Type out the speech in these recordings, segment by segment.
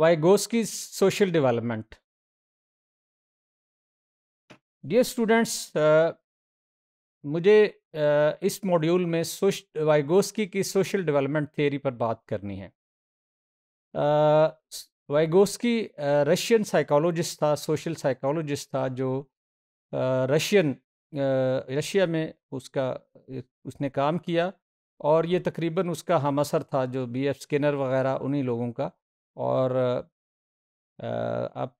Vygotsky social development dear students मुझे uh, इस module में वाइगोस्की की सोशल डेवलपमेंट थ्योरी पर बात करनी है uh, वाइगोस्की रशियन साइकोलॉजिस्ट था सोशल साइकोलॉजिस्ट था जो रशियन uh, रशिया uh, में उसका उसने काम किया और ये तकरीबन उसका हमअसर था जो बी एफ स्किनर वगैरह उन्हीं लोगों का और आप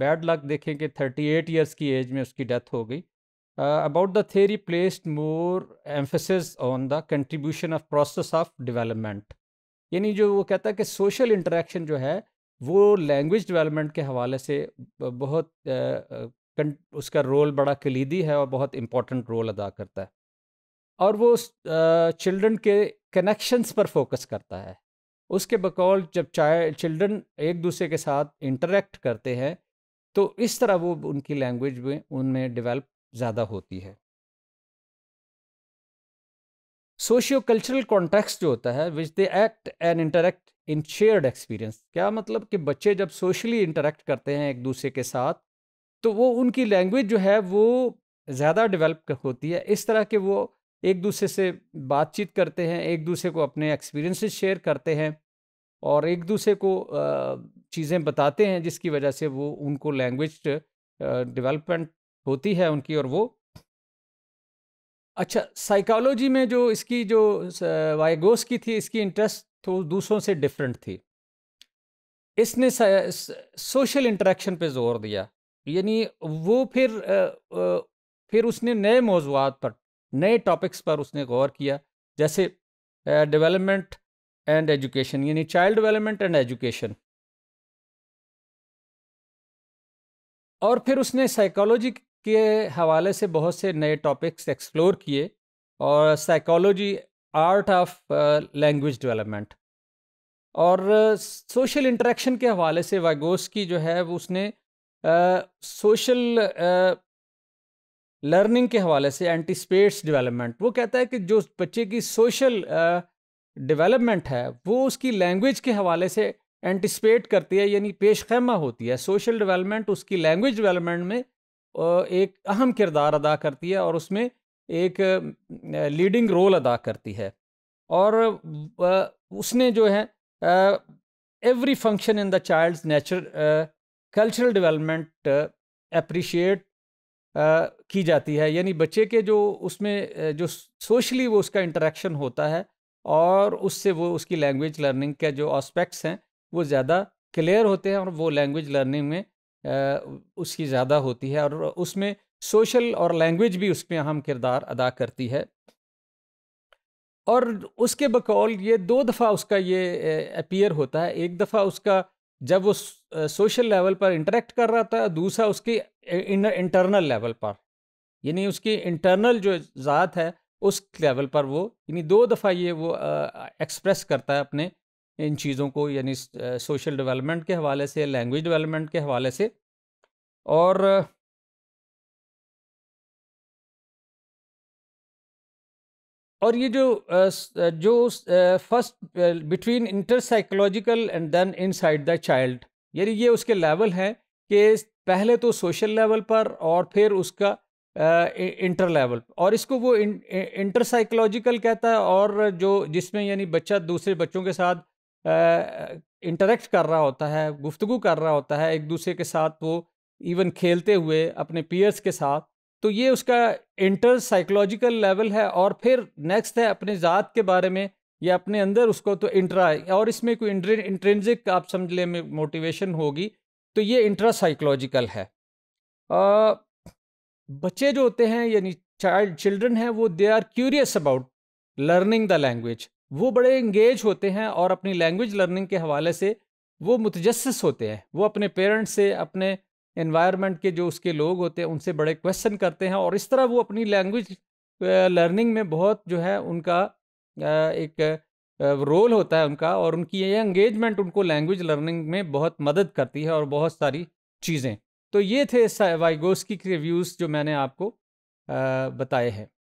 बैड लक देखें कि 38 ईयर्स की एज में उसकी डेथ हो गई about the theory placed more emphasis on the contribution of process of development यानी जो वो कहता है कि सोशल इंटरेक्शन जो है वो लैंग्वेज डेवलपमेंट के हवाले से बहुत उसका रोल बड़ा कलीदी है और बहुत इम्पोर्टेंट रोल अदा करता है और वो चिल्ड्रन के कनेक्शंस पर फोकस करता है उसके बकौल जब चाय चिल्ड्रन एक दूसरे के साथ इंटरेक्ट करते हैं तो इस तरह वो उनकी लैंग्वेज में उनमें डेवलप ज़्यादा होती है सोशियो कल्चरल कॉन्टेक्स्ट जो होता है which they act and interact in shared experience क्या मतलब कि बच्चे जब सोशली इंटरेक्ट करते हैं एक दूसरे के साथ तो वो उनकी लैंग्वेज जो है वो ज़्यादा डेवलप होती है इस तरह के वो एक दूसरे से बातचीत करते हैं एक दूसरे को अपने एक्सपीरियंसेस शेयर करते हैं और एक दूसरे को चीज़ें बताते हैं जिसकी वजह से वो उनको लैंग्वेज डेवलपमेंट होती है उनकी और वो अच्छा साइकोलॉजी में जो इसकी जो वाइगोस की थी इसकी इंटरेस्ट तो दूसरों से डिफरेंट थी इसने सोशल इंटरेक्शन पे जोर दिया यानी वो फिर फिर उसने नए मौजूद पर नए टॉपिक्स पर उसने गौर किया जैसे डेवलपमेंट एंड एजुकेशन यानी चाइल्ड डेवलपमेंट एंड एजुकेशन और फिर उसने साइकोलॉजी के हवाले से बहुत से नए टॉपिक्स एक्सप्लोर किए और psychology art of language development और सोशल uh, इंटरेक्शन के हवाले से वागोस की जो है वो उसने सोशल uh, लर्निंग uh, के हवाले से एंटीस्पेट्स डेवलपमेंट वो कहता है कि जो बच्चे की सोशल uh, डेवलपमेंट है वो उसकी लैंग्वेज के हवाले से एंटिसपेट करती है यानी पेश खैमा होती है सोशल डेवलपमेंट उसकी लैंग्वेज डेवलपमेंट में एक अहम किरदार अदा करती है और उसमें एक लीडिंग रोल अदा करती है और उसने जो है every function in the child nature cultural development appreciate की जाती है यानी बच्चे के जो उसमें जो सोशली वो उसका इंटरेक्शन होता है और उससे वो उसकी लैंग्वेज लर्निंग के जो आस्पेक्ट्स हैं वो ज़्यादा क्लियर होते हैं और वो लैंग्वेज लर्निंग में उसकी ज़्यादा होती है और उसमें सोशल और लैंग्वेज भी उसमें अहम किरदार अदा करती है और उसके बकौल ये दो दफ़ा उसका ये अपीयर होता है एक दफ़ा उसका जब वो सोशल लेवल पर इंटरेक्ट कर रहा था दूसरा उसकी इंटरनल लेवल पर यानी उसकी इंटरनल जो ज़ात है उस लेवल पर वो यानी दो दफ़ा ये वो एक्सप्रेस करता है अपने इन चीज़ों को यानी सोशल डेवलपमेंट के हवाले से लैंग्वेज डेवलपमेंट के हवाले से और और ये जो जो first between interpsychological and then inside the child यानी ये उसके लेवल हैं कि पहले तो सोशल लेवल पर और फिर उसका इंटर लेवल और इसको वो इंटर साइकोलॉजिकल कहता है और जो जिसमें यानी बच्चा दूसरे बच्चों के साथ इंटरेक्ट कर रहा होता है गुफ्तगु कर रहा होता है एक दूसरे के साथ वो इवन खेलते हुए अपने पीयर्स के साथ तो ये उसका इंटर साइकोलॉजिकल लेवल है और फिर नेक्स्ट है अपने ज़ात के बारे में या अपने अंदर उसको तो इंट्रा और इसमें कोई इंट्रेंजिक आप समझ लें मोटिवेशन होगी तो ये इंट्रा साइकोलॉजिकल है आ, बच्चे जो होते हैं यानी चाइल्ड चिल्ड्रन हैं वो they are curious about learning the language वो बड़े इंगेज होते हैं और अपनी लैंग्वेज लर्निंग के हवाले से वो मुतजस होते हैं वो अपने पेरेंट्स से अपने इन्वायरमेंट के जो उसके लोग होते हैं उनसे बड़े क्वेश्चन करते हैं और इस तरह वो अपनी लैंग्वेज लर्निंग में बहुत जो है उनका एक रोल होता है उनका और उनकी ये एंगेजमेंट उनको लैंग्वेज लर्निंग में बहुत मदद करती है और बहुत सारी चीज़ें तो ये थे वाइगोस्की के रिव्यूज़ जो मैंने आपको बताए हैं